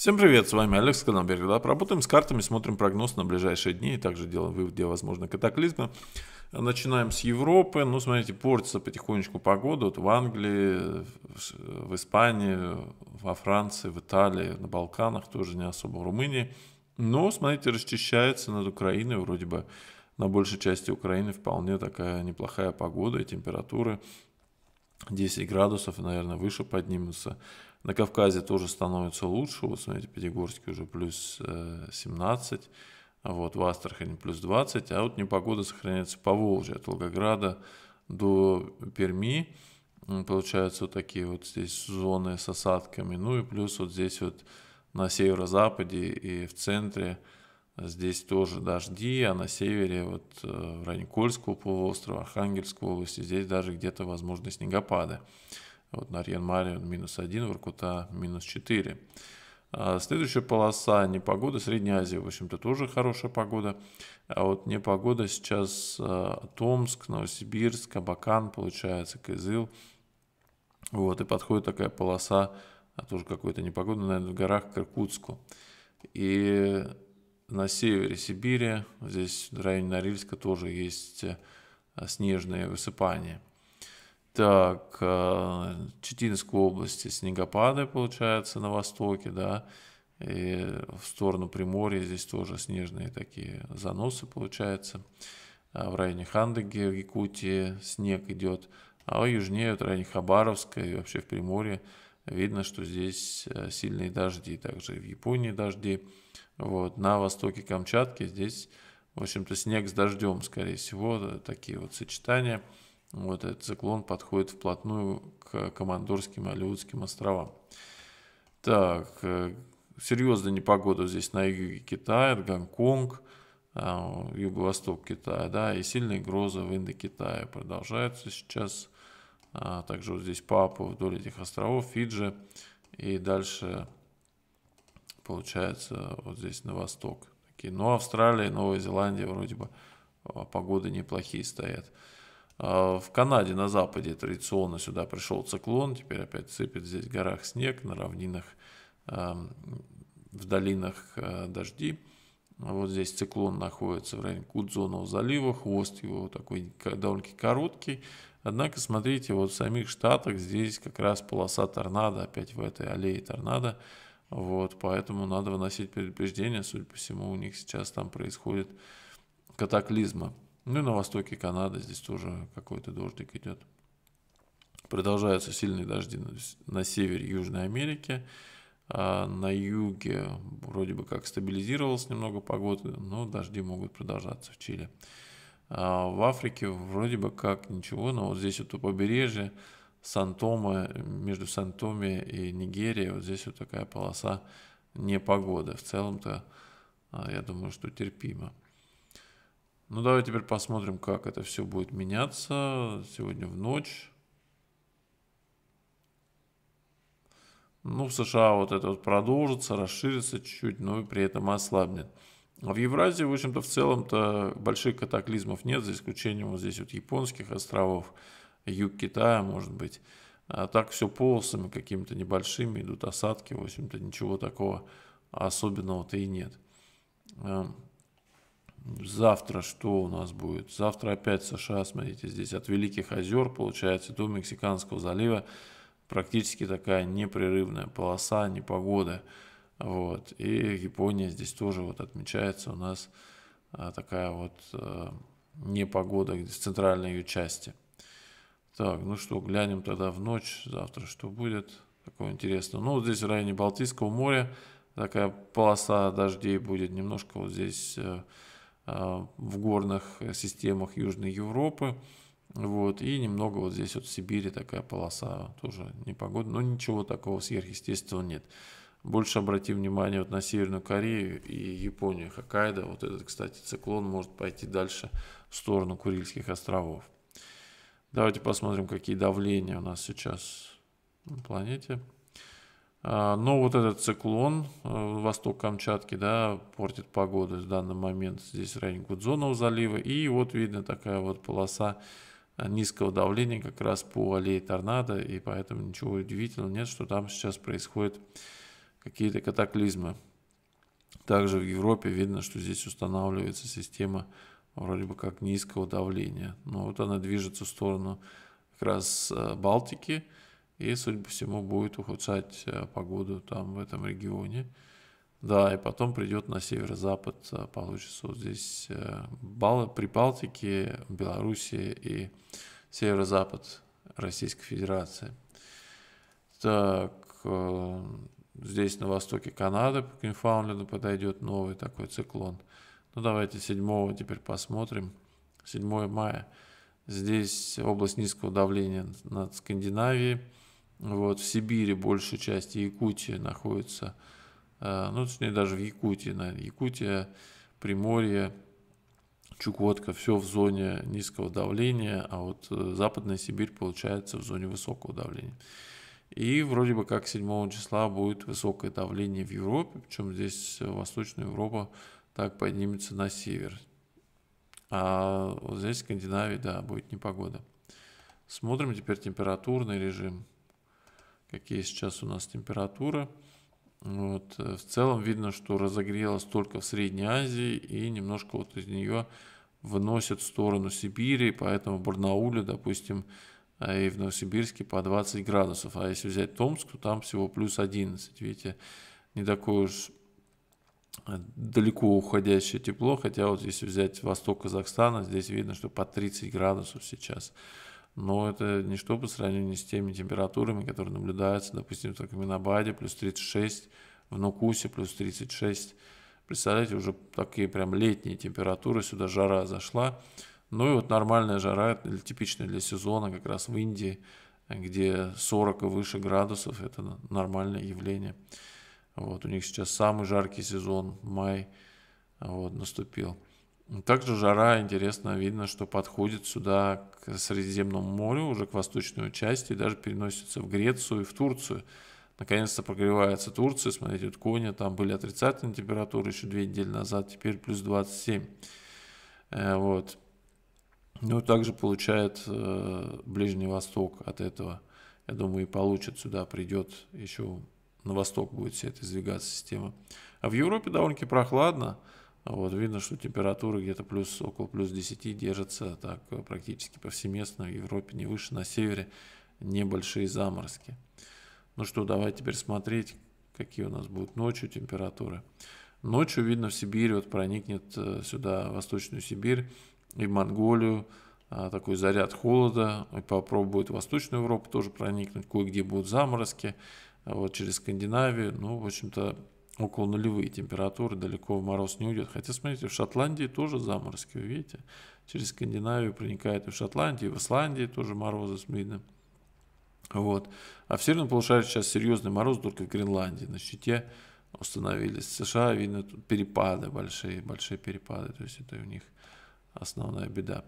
Всем привет, с вами Алекс, Канаберг. Да, Работаем с картами, смотрим прогноз на ближайшие дни и также делаем выводы где возможны катаклизмы. Начинаем с Европы. Ну, смотрите, портится потихонечку погода. Вот в Англии, в Испании, во Франции, в Италии, на Балканах, тоже не особо в Румынии. Но, смотрите, расчищается над Украиной. Вроде бы на большей части Украины вполне такая неплохая погода и температуры. 10 градусов, наверное, выше поднимутся. На Кавказе тоже становится лучше. Вот смотрите, Пятигорский уже плюс 17, э, вот в Астрахани плюс 20. А вот непогода сохраняется по Волжье, от Волгограда до Перми. Получаются вот такие вот здесь зоны с осадками. Ну и плюс вот здесь вот на северо-западе и в центре здесь тоже дожди, а на севере, вот э, в районе Кольского полуострова, Архангельской области, здесь даже где-то возможны снегопады. Вот на Маре минус 1, Воркута минус 4. А следующая полоса непогода, Средняя Азия, в общем-то, тоже хорошая погода. А вот непогода сейчас а, Томск, Новосибирск, Абакан, получается, Кызыл. Вот, и подходит такая полоса, а, тоже какой-то непогода, наверное, в горах к Иркутску. И на севере Сибири, здесь в районе Норильска тоже есть снежные высыпания – так, э, Читинской области снегопады, получается, на востоке, да, и в сторону Приморья здесь тоже снежные такие заносы, получается. А в районе Хандаги в Якутии снег идет, а южнее, в районе Хабаровска и вообще в Приморье, видно, что здесь э, сильные дожди, также в Японии дожди. Вот. На востоке Камчатки здесь, в общем-то, снег с дождем, скорее всего, э, такие вот сочетания – вот этот циклон подходит вплотную к Командорским и Алиутским островам. Так, э, серьезная непогода здесь на юге Китая, Гонконг, а, юго-восток Китая, да, и сильные грозы в Индокитае продолжаются сейчас. А, также вот здесь Папа вдоль этих островов, Фиджи, и дальше, получается, вот здесь на восток. Но ну, Австралия и Новая Зеландия вроде бы а, погоды неплохие стоят. А, в Канаде на западе традиционно сюда пришел циклон, теперь опять сыпет здесь в горах снег, на равнинах, в долинах а, дожди. Вот здесь циклон находится в районе Кудзонного залива, хвост его такой довольно-таки короткий. Однако, смотрите, вот в самих Штатах здесь как раз полоса торнадо, опять в этой аллее торнадо. Вот, поэтому надо выносить предупреждение, судя по всему, у них сейчас там происходит катаклизма. Ну и на востоке Канады здесь тоже какой-то дождик идет. Продолжаются сильные дожди на севере Южной Америки. А на юге вроде бы как стабилизировалась немного погода, но дожди могут продолжаться в Чили. А в Африке вроде бы как ничего, но вот здесь вот у побережья Сантома, между Сантоме и Нигерией, вот здесь вот такая полоса непогоды. В целом-то, а, я думаю, что терпимо. Ну, давай теперь посмотрим, как это все будет меняться сегодня в ночь. Ну, в США вот это вот продолжится, расширится чуть-чуть, но и при этом ослабнет. А в Евразии, в общем-то, в целом-то больших катаклизмов нет, за исключением вот здесь вот японских островов, юг Китая, может быть. А так все полосами какими-то небольшими идут осадки, в общем-то, ничего такого особенного-то и нет. Эм, Завтра что у нас будет? Завтра опять США, смотрите, здесь от Великих озер, получается, до Мексиканского залива практически такая непрерывная полоса непогода. Вот. И Япония здесь тоже вот отмечается у нас а, такая вот э, непогода в центральной ее части. Так, ну что, глянем тогда в ночь, завтра что будет, такое интересное. Ну, вот здесь в районе Балтийского моря такая полоса дождей будет, немножко вот здесь э, Э, в горных э, системах Южной Европы. Вот, и немного вот здесь вот в Сибири такая полоса тоже непогода, но ничего такого сверхъестественного нет. Больше обрати внимание вот на Северную Корею и Японию, Хоккайдо. Вот этот, кстати, циклон может пойти дальше в сторону Курильских островов. Давайте посмотрим, какие давления у нас сейчас на планете. А, но вот этот циклон э, восток Камчатки, да, портит погоду в данный момент. Здесь район Гудзонова залива. И вот видно такая вот полоса э, низкого давления как раз по аллее торнадо. И поэтому ничего удивительного нет, что там сейчас происходят какие-то катаклизмы. Также в Европе видно, что здесь устанавливается система вроде бы как низкого давления. Но вот она движется в сторону как раз э, Балтики и, судя по всему, будет ухудшать э, погоду там в этом регионе. Да, и потом придет на северо-запад, э, получится вот здесь э, Бал... Прибалтики, Белоруссия и северо-запад Российской Федерации. Так, здесь на востоке Канады по Квинфаундленду подойдет новый такой циклон. Ну, давайте 7 теперь посмотрим. 7 мая. Здесь область низкого давления над Скандинавией. Вот, в Сибири большая часть Якутии находится, э, ну, точнее, даже в Якутии, на Якутия, Приморье, Чукотка, все в зоне низкого давления, а вот э, Западная Сибирь получается в зоне высокого давления. И вроде бы как 7 числа будет высокое давление в Европе, причем здесь э, Восточная Европа так поднимется на север. А вот здесь в Скандинавии, да, будет непогода. Смотрим теперь температурный режим какие сейчас у нас температуры. Вот. Э, в целом видно, что разогрелась только в Средней Азии и немножко вот из нее выносят в сторону Сибири, поэтому в Барнауле, допустим, а и в Новосибирске по 20 градусов. А если взять Томск, то там всего плюс 11. Видите, не такое уж э, далеко уходящее тепло, хотя вот если взять восток Казахстана, здесь видно, что по 30 градусов сейчас но это ничто по сравнению с теми температурами, которые наблюдаются, допустим, в Туркменабаде, плюс 36, в Нукусе плюс 36. Представляете, уже такие прям летние температуры, сюда жара зашла. Ну и вот нормальная жара, типичная для сезона, как раз в Индии, где 40 и выше градусов, это нормальное явление. Вот, у них сейчас самый жаркий сезон, май, вот, наступил. Также жара, интересно, видно, что подходит сюда к Средиземному морю, уже к восточной части, даже переносится в Грецию и в Турцию. Наконец-то прогревается Турция, смотрите, вот Коня, там были отрицательные температуры еще две недели назад, теперь плюс 27. Э, вот. Ну, также получает э, Ближний Восток от этого. Я думаю, и получит сюда, придет еще на восток будет вся эта сдвигаться система. А в Европе довольно-таки прохладно. Вот, видно, что температура где-то плюс, около плюс 10 держится так э, практически повсеместно, в Европе не выше, на севере небольшие заморозки. Ну что, давай теперь смотреть, какие у нас будут ночью температуры. Ночью, видно, в Сибирь вот проникнет э, сюда, в Восточную Сибирь и в Монголию, а, такой заряд холода, и попробует в Восточную Европу тоже проникнуть, кое-где будут заморозки, а вот через Скандинавию, ну, в общем-то, около нулевые температуры, далеко в мороз не уйдет. Хотя, смотрите, в Шотландии тоже заморозки, вы видите, через Скандинавию проникает и в Шотландию, и в Исландии тоже морозы видно. Вот. А в северном полушарии сейчас серьезный мороз только в Гренландии. На щите установились. В США видно тут перепады большие, большие перепады. То есть это у них основная беда.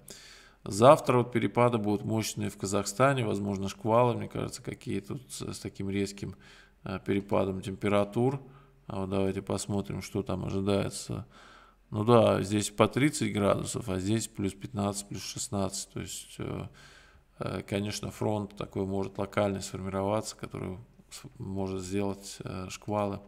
Завтра вот перепады будут мощные в Казахстане, возможно, шквалы, мне кажется, какие тут с, с таким резким э, перепадом температур. А вот давайте посмотрим, что там ожидается. Ну да, здесь по 30 градусов, а здесь плюс 15, плюс 16. То есть, э, э, конечно, фронт такой может локально сформироваться, который может сделать э, шквалы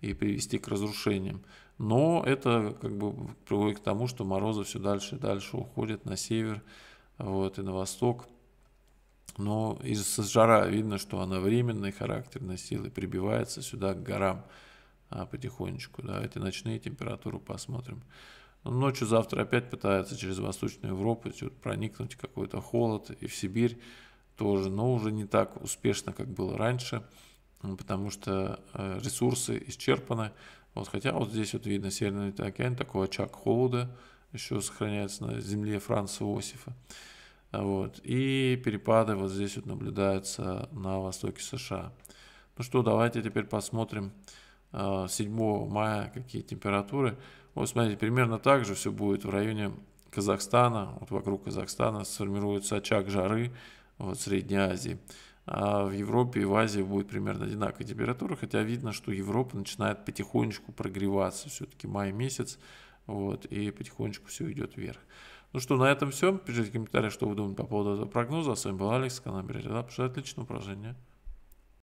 и привести к разрушениям. Но это как бы приводит к тому, что морозы все дальше и дальше уходят на север вот, и на восток. Но из за жара видно, что она временный характер характерной силы прибивается сюда к горам. А, потихонечку. Давайте ночные температуры посмотрим. Ну, ночью завтра опять пытается через Восточную Европу проникнуть какой-то холод и в Сибирь тоже, но уже не так успешно, как было раньше, потому что э, ресурсы исчерпаны. Вот, хотя вот здесь вот видно Северный океан, такой очаг холода еще сохраняется на земле Франца Иосифа. Вот. И перепады вот здесь вот наблюдаются на востоке США. Ну что, давайте теперь посмотрим, 7 а, мая, какие температуры. Вот смотрите, примерно так же все будет в районе Казахстана, вот вокруг Казахстана сформируется очаг жары вот, в Средней Азии. А в Европе и в Азии будет примерно одинаковая температура, хотя видно, что Европа начинает потихонечку прогреваться, все-таки май месяц, вот, и потихонечку все идет вверх. Ну что, на этом все. Пишите в комментариях, что вы думаете по поводу этого прогноза. А с вами был Алекс, канал Бережда. Пишите отличное упражнение.